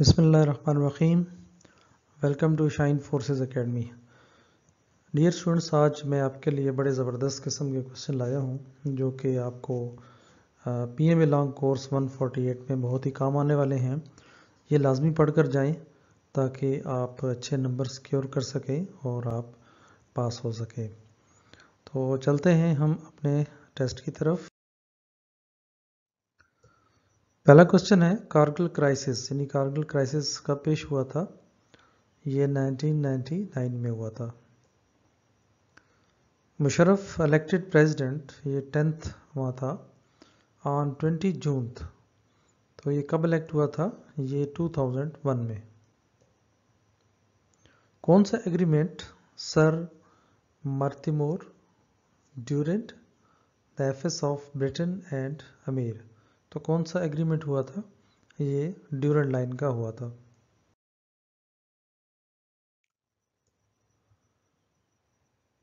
बसमीम welcome to Shine Forces Academy dear students आज मैं आपके लिए बड़े ज़बरदस्त किस्म के क्वेश्चन लाया हूँ जो कि आपको P M A long course 148 में बहुत ही काम आने वाले हैं ये लाजमी पढ़ कर जाएँ ताकि आप अच्छे नंबर सिक्योर कर सकें और आप पास हो सकें तो चलते हैं हम अपने टेस्ट की तरफ पहला क्वेश्चन है कारगिल क्राइसिस यानी कारगिल क्राइसिस का पेश हुआ था ये 1999 में हुआ था मुशरफ इलेक्टेड प्रेसिडेंट ये टेंथ हुआ था ऑन 20 जून तो ये कब इलेक्ट हुआ था ये 2001 में कौन सा agreement Sir Mortimer Durand the F of Britain and America तो कौन सा एग्रीमेंट हुआ था ये ड्यूरेंट लाइन का हुआ था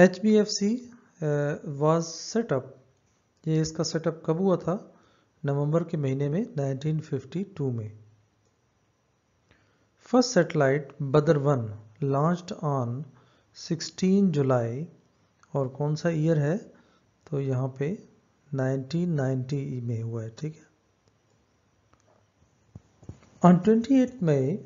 H B F C was setup ये इसका सेटअप कब हुआ था नवंबर के महीने में 1952 में first satellite Badr one launch on 16 July और कौन सा ईयर है तो यहाँ पे 1990 में हुआ है ठीक है On 28 May,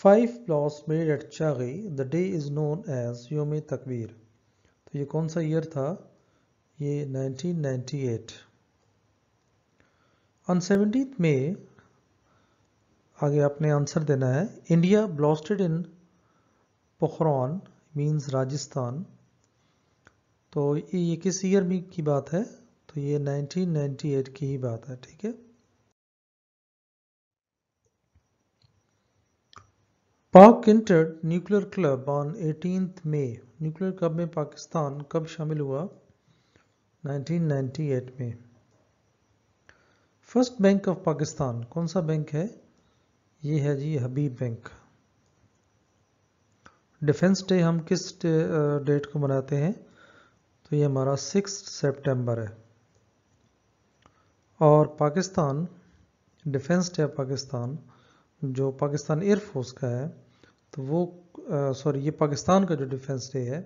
five plots made at Chaghi. The day is known as Yom e Takbir. तो ये कौन सा year था ये 1998. On 17th May, आगे आपने आंसर देना है India blasted in Pokhran means Rajasthan तो ये किस ईयर में की बात है तो ये 1998 की ही बात है ठीक है Pak enter nuclear club on eighteen May nuclear club में पाकिस्तान कब शामिल हुआ 1998 में फर्स्ट बैंक ऑफ पाकिस्तान कौन सा बैंक है ये है G Habib bank defence day हम किस डेट को मनाते हैं तो ये हमारा सिक्स सितंबर है और पाकिस्तान डिफेंस डे पाकिस्तान जो पाकिस्तान एयरफोर्स का है तो वो सॉरी ये पाकिस्तान का जो डिफेंस डे है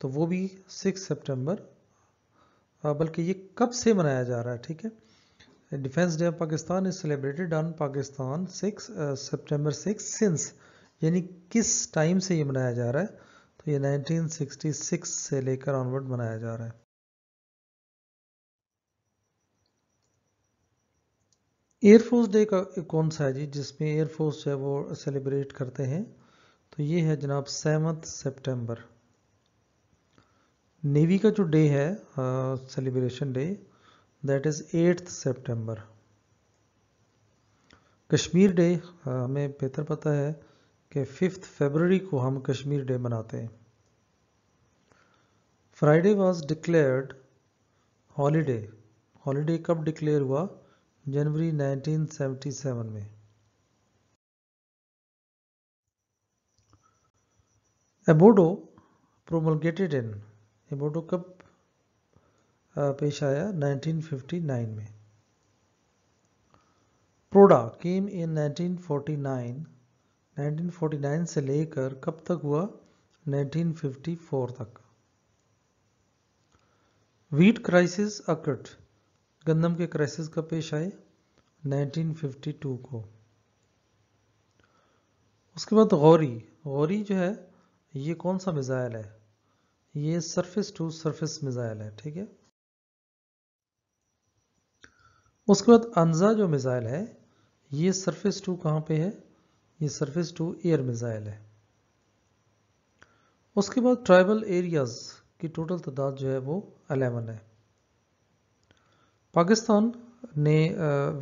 तो वो भी सिक्स सितंबर बल्कि ये कब से मनाया जा रहा है ठीक है defence day of Pakistan is celebrated on Pakistan six September six since यानी किस टाइम से ये मनाया जा रहा है तो ये 1966 से लेकर ऑनवर्ड मनाया जा रहा है एयरफोर्स डे का कौन सा है जी जिसमें एयरफोर्स जो है वो सेलिब्रेट करते हैं तो ये है जनाब सेवंथ सितंबर नेवी का जो डे है celebration day that is eighth September Kashmir day हमें बेहतर पता है कि फिफ्थ फरवरी को हम कश्मीर डे मनाते हैं Friday was declared holiday holiday कब डिक्लेयर हुआ जनवरी 1977 में एबोडो प्रोमलगेटेड इन एबोडो कब पेश आया 1959 में प्रोडा केम इन 1949 1949 से लेकर कब तक हुआ 1954 तक वीट क्राइसिस अकट गंदम के क्राइसिस का पेश आए 1952 को उसके बाद गौरी गौरी जो है ये कौन सा मिज़ाइल है ये सरफेस टू सरफेस मिज़ाइल है ठीक है उसके बाद अनजा जो मिज़ाइल है ये सरफेस टू कहां पे है ये सरफेस टू एयर मिज़ाइल है उसके बाद ट्राइबल एरियाज़ की टोटल तादाद जो है वो अलेवन है पाकिस्तान ने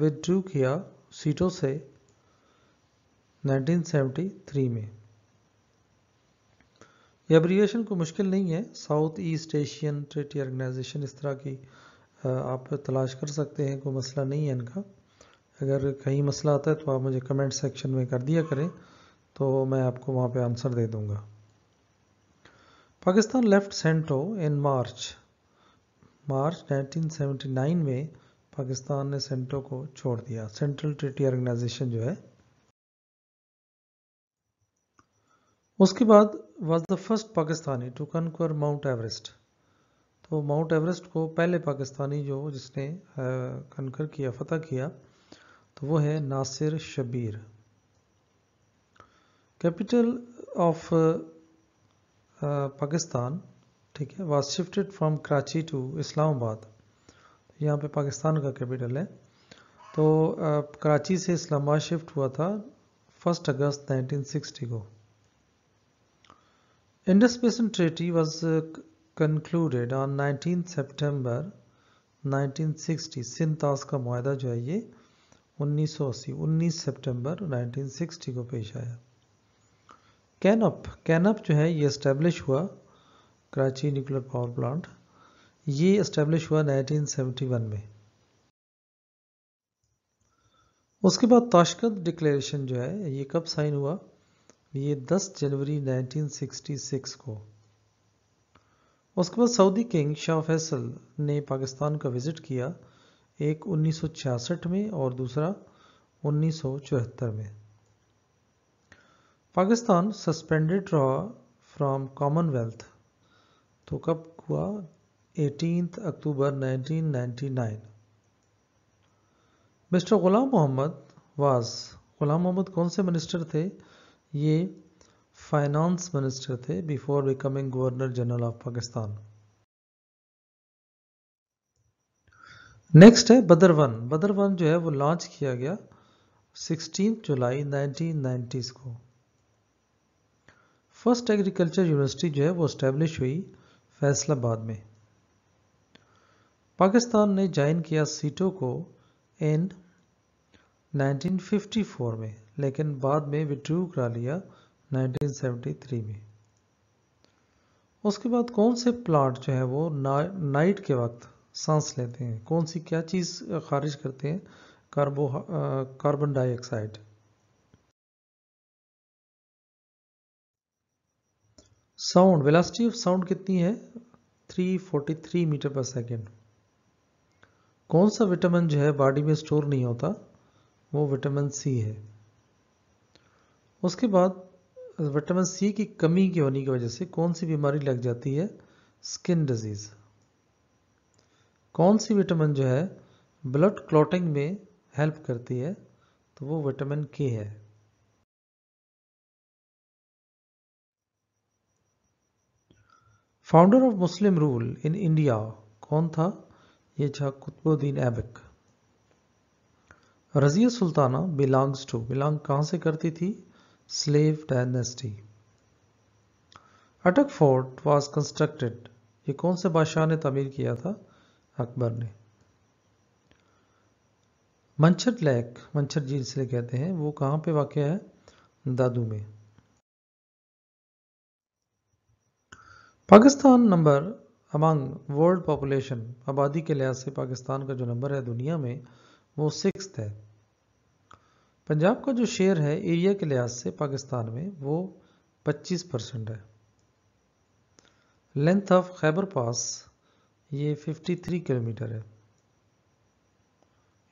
विदड्रू किया सीटों से 1973 में ये एब्रिएशन को मुश्किल नहीं है South East Asian treaty organization इस तरह की आप तलाश कर सकते हैं कोई मसला नहीं है इनका अगर कहीं मसला आता है तो आप मुझे कमेंट सेक्शन में कर दिया करें तो मैं आपको वहाँ पे आंसर दे दूँगा Pakistan left CENTO in March March 1979 में पाकिस्तान ने सेंटो को छोड़ दिया सेंट्रल ट्रेटी ऑर्गेनाइजेशन जो है उसके बाद was the first Pakistani to conquer Mount Everest तो माउंट एवरेस्ट को पहले पाकिस्तानी जो जिसने कनकर किया फतह किया तो वो है नासिर शबीर कैपिटल ऑफ पाकिस्तान ठीक है was shifted from Karachi to Islamabad यहाँ पे पाकिस्तान का कैपिटल है तो कराची से इस्लामाबाद शिफ्ट हुआ था फर्स्ट अगस्त 1960 को Indus-Basin Treaty was uh, concluded on 19 September 1960 सिंतास का माहा जो है ये 1980 19 September 1960 को पेश आया कैनप कैनप जो है ये इस्टेब्लिश हुआ कराची न्यूक्लियर पावर प्लांट ये इस्टेब्लिश हुआ 1971 में उसके बाद ताशकंद डिक्लेरेशन जो है ये कब साइन हुआ ये 10 जनवरी 1966 को उसके बाद सऊदी किंग शाह फैसल ने पाकिस्तान का विजिट किया एक 1966 में और दूसरा 1974 में पाकिस्तान सस्पेंडेड रहा फ्रॉम कॉमनवेल्थ तो कब हुआ 18 अक्टूबर 1999 मिस्टर गुलाम मोहम्मद वाज गुलाम मोहम्मद कौन से मिनिस्टर थे ये फाइनेंस मिनिस्टर थे before becoming governor general of Pakistan next है बदर वन बदर वन जो है वो लॉन्च किया गया 16 जुलाई 1990s को फर्स्ट एग्रीकल्चर यूनिवर्सिटी जो है वो स्टैब्लिश हुई फैसलाबाद में पाकिस्तान ने ज्वाइन किया सीटों को इन 1954 में लेकिन बाद में विड्रू करा लिया 1973 में उसके बाद कौन से प्लांट जो है वो ना, नाइट के वक्त सांस लेते हैं कौन सी क्या चीज़ खारिज करते हैं कार्बो carbon dioxide sound velocity of sound कितनी है 343 मीटर पर सेकेंड कौन सा विटामिन जो है बॉडी में स्टोर नहीं होता वो विटामिन सी है उसके बाद विटामिन सी की कमी की होने की वजह से कौन सी बीमारी लग जाती है स्किन डिजीज कौन सी विटामिन जो है ब्लड क्लॉटिंग में हेल्प करती है तो वो विटामिन के है founder of Muslim rule in India कौन था ये था Qutbuddin Aibak Razia Sultana belongs to belong कहाँ से करती थी Slave Dynasty Attock fort was constructed ये कौन से बादशाह ने तमीर किया था अकबर ने मंचर लेक मंचर झील से कहते हैं वो कहाँ पे वाक़ है दादू में Pakistan number among world population आबादी के लिहाज से पाकिस्तान का जो नंबर है दुनिया में वो सिक्स है पंजाब का जो शेयर है एरिया के लिहाज से पाकिस्तान में वो 25 परसेंट है लेंथ ऑफ खैबर पास ये 53 किलोमीटर है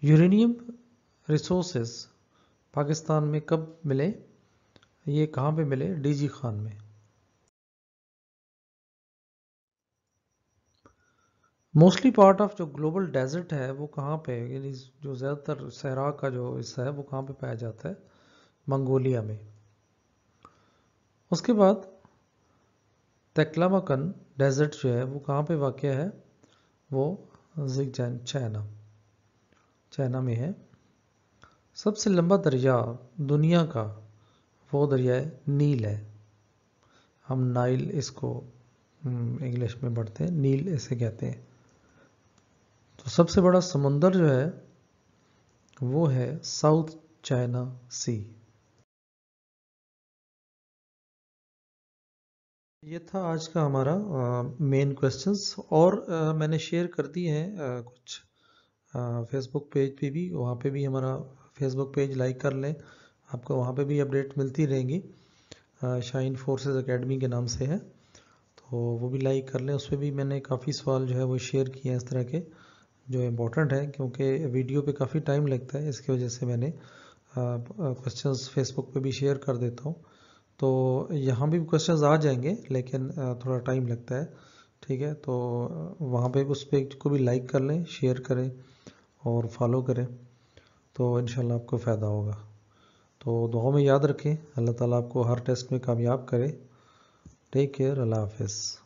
यूरेनियम रिसोर्सेस पाकिस्तान में कब मिले ये कहाँ पे मिले डीजी खान में मोस्टली पार्ट ऑफ जो ग्लोबल डेजर्ट है वो कहाँ पे यानी जो ज़्यादातर सहरा का जो हिस्सा है वो कहाँ पे पाया जाता है मंगोलिया में उसके बाद तेक्लामाकन डेजर्ट जो है वो कहाँ पे वाक़ है वो जिगजैन चाइना चाइना में है सबसे लंबा दरिया दुनिया का वो दरिया है नील है हम नाइल इसको इंग्लिश हम्म, में पढ़ते हैं नील इसे कहते हैं सबसे बड़ा समुंदर जो है वो है साउथ चाइना सी ये था आज का हमारा मेन uh, क्वेश्चंस और uh, मैंने शेयर कर दिए हैं uh, कुछ फेसबुक पेज पे भी वहाँ पे भी हमारा फेसबुक पेज लाइक कर लें आपको वहाँ पे भी अपडेट मिलती रहेंगी शाइन फोर्सेस एकेडमी के नाम से है तो वो भी लाइक कर लें उस पर भी मैंने काफ़ी सवाल जो है वो शेयर किए हैं इस तरह के जो इम्पोर्टेंट है क्योंकि वीडियो पे काफ़ी टाइम लगता है इसकी वजह से मैंने क्वेश्चंस फेसबुक पे भी शेयर कर देता हूँ तो यहाँ भी क्वेश्चंस आ जाएंगे लेकिन थोड़ा टाइम लगता है ठीक है तो वहाँ पे उस पेज को भी लाइक कर लें शेयर करें और फॉलो करें तो इन आपको फ़ायदा होगा तो दुआ में याद रखें अल्लाह ताली आपको हर टेस्ट में कामयाब करे टेक केयर अल्लाह हाफिज़